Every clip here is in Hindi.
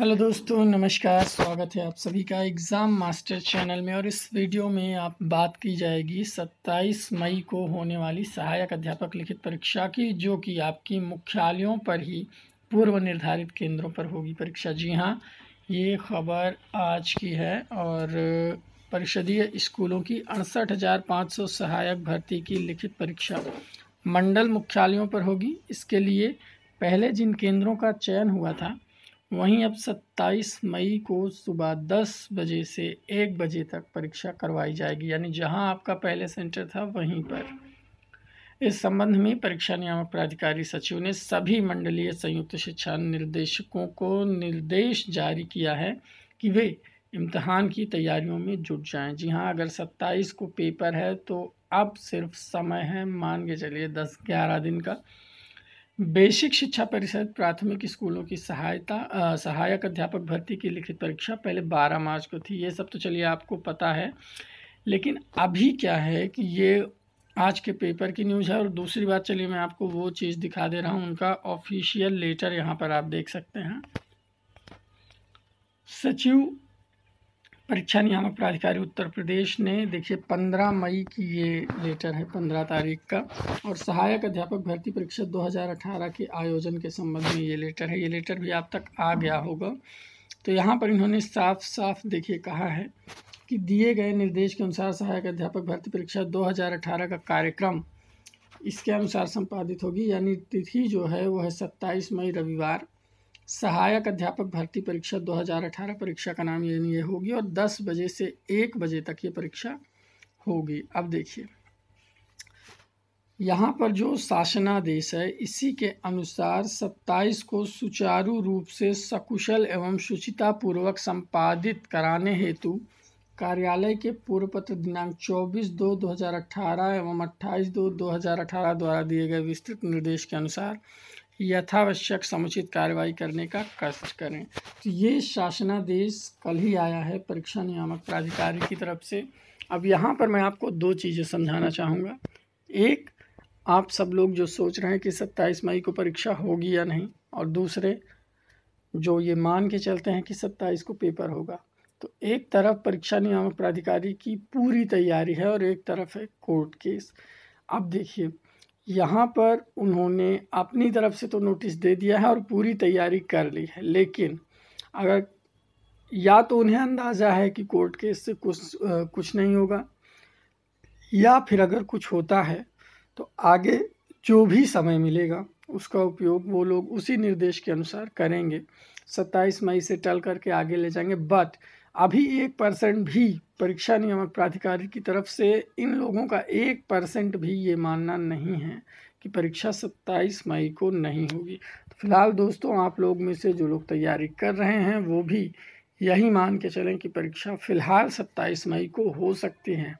हेलो दोस्तों नमस्कार स्वागत है आप सभी का एग्ज़ाम मास्टर चैनल में और इस वीडियो में आप बात की जाएगी 27 मई को होने वाली सहायक अध्यापक लिखित परीक्षा की जो कि आपकी मुख्यालयों पर ही पूर्व निर्धारित केंद्रों पर होगी परीक्षा जी हाँ ये खबर आज की है और परिषदीय स्कूलों की अड़सठ सहायक भर्ती की लिखित परीक्षा मंडल मुख्यालयों पर होगी इसके लिए पहले जिन केंद्रों का चयन हुआ था वहीं अब 27 मई को सुबह 10 बजे से 1 बजे तक परीक्षा करवाई जाएगी यानी जहां आपका पहले सेंटर था वहीं पर इस संबंध में परीक्षा नियामक प्राधिकारी सचिव ने सभी मंडलीय संयुक्त शिक्षा निर्देशकों को निर्देश जारी किया है कि वे इम्तहान की तैयारियों में जुट जाएं जी हाँ अगर 27 को पेपर है तो अब सिर्फ समय है मान के चलिए 10 11 दिन का बेसिक शिक्षा परिषद प्राथमिक स्कूलों की सहायता सहायक अध्यापक भर्ती की लिखित परीक्षा पहले 12 मार्च को थी ये सब तो चलिए आपको पता है लेकिन अभी क्या है कि ये आज के पेपर की न्यूज़ है और दूसरी बात चलिए मैं आपको वो चीज़ दिखा दे रहा हूँ उनका ऑफिशियल लेटर यहाँ पर आप देख सकते हैं सचिव परीक्षा नियामक प्राधिकारी उत्तर प्रदेश ने देखिए पंद्रह मई की ये लेटर है पंद्रह तारीख का और सहायक अध्यापक भर्ती परीक्षा 2018 के आयोजन के संबंध में ये लेटर है ये लेटर भी आप तक आ गया होगा तो यहाँ पर इन्होंने साफ साफ देखिए कहा है कि दिए गए निर्देश के अनुसार सहायक अध्यापक भर्ती परीक्षा दो का कार्यक्रम इसके अनुसार संपादित होगी यानी तिथि जो है वह है सत्ताईस मई रविवार सहायक अध्यापक भर्ती परीक्षा 2018 परीक्षा का नाम यानी ये होगी और 10 बजे से 1 बजे तक ये परीक्षा होगी अब देखिए यहाँ पर जो शासनादेश है इसी के अनुसार 27 को सुचारू रूप से सकुशल एवं शुचितापूर्वक संपादित कराने हेतु कार्यालय के पूर्व पत्र दिनांक 24 दो 2018 एवं 28 दो 2018 द्वारा दिए गए विस्तृत निर्देश के अनुसार यथावश्यक समुचित कार्रवाई करने का कष्ट करें तो ये शासनादेश कल ही आया है परीक्षा नियामक प्राधिकारी की तरफ से अब यहाँ पर मैं आपको दो चीज़ें समझाना चाहूँगा एक आप सब लोग जो सोच रहे हैं कि सत्ताईस मई को परीक्षा होगी या नहीं और दूसरे जो ये मान के चलते हैं कि सत्ताईस को पेपर होगा तो एक तरफ परीक्षा नियामक प्राधिकारी की पूरी तैयारी है और एक तरफ है कोर्ट केस अब देखिए यहाँ पर उन्होंने अपनी तरफ से तो नोटिस दे दिया है और पूरी तैयारी कर ली है लेकिन अगर या तो उन्हें अंदाज़ा है कि कोर्ट केस से कुछ कुछ नहीं होगा या फिर अगर कुछ होता है तो आगे जो भी समय मिलेगा उसका उपयोग वो लोग उसी निर्देश के अनुसार करेंगे सत्ताईस मई से टल करके आगे ले जाएंगे बट अभी एक परसेंट भी परीक्षा नियामक प्राधिकारी की तरफ से इन लोगों का एक परसेंट भी ये मानना नहीं है कि परीक्षा सत्ताईस मई को नहीं होगी तो फिलहाल दोस्तों आप लोग में से जो लोग तैयारी कर रहे हैं वो भी यही मान के चलें कि परीक्षा फ़िलहाल सत्ताईस मई को हो सकती है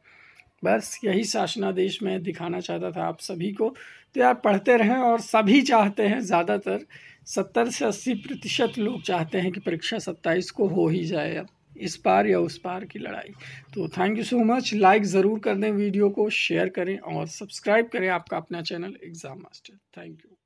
बस यही शासनादेश में दिखाना चाहता था आप सभी को तो यार पढ़ते रहें और सभी चाहते हैं ज़्यादातर सत्तर से अस्सी प्रतिशत लोग चाहते हैं कि परीक्षा सत्ताईस को हो ही जाए अब इस पार या उस पार की लड़ाई तो thank you so much like ज़रूर कर दें वीडियो को शेयर करें और सब्सक्राइब करें आपका अपना channel Exam Master thank you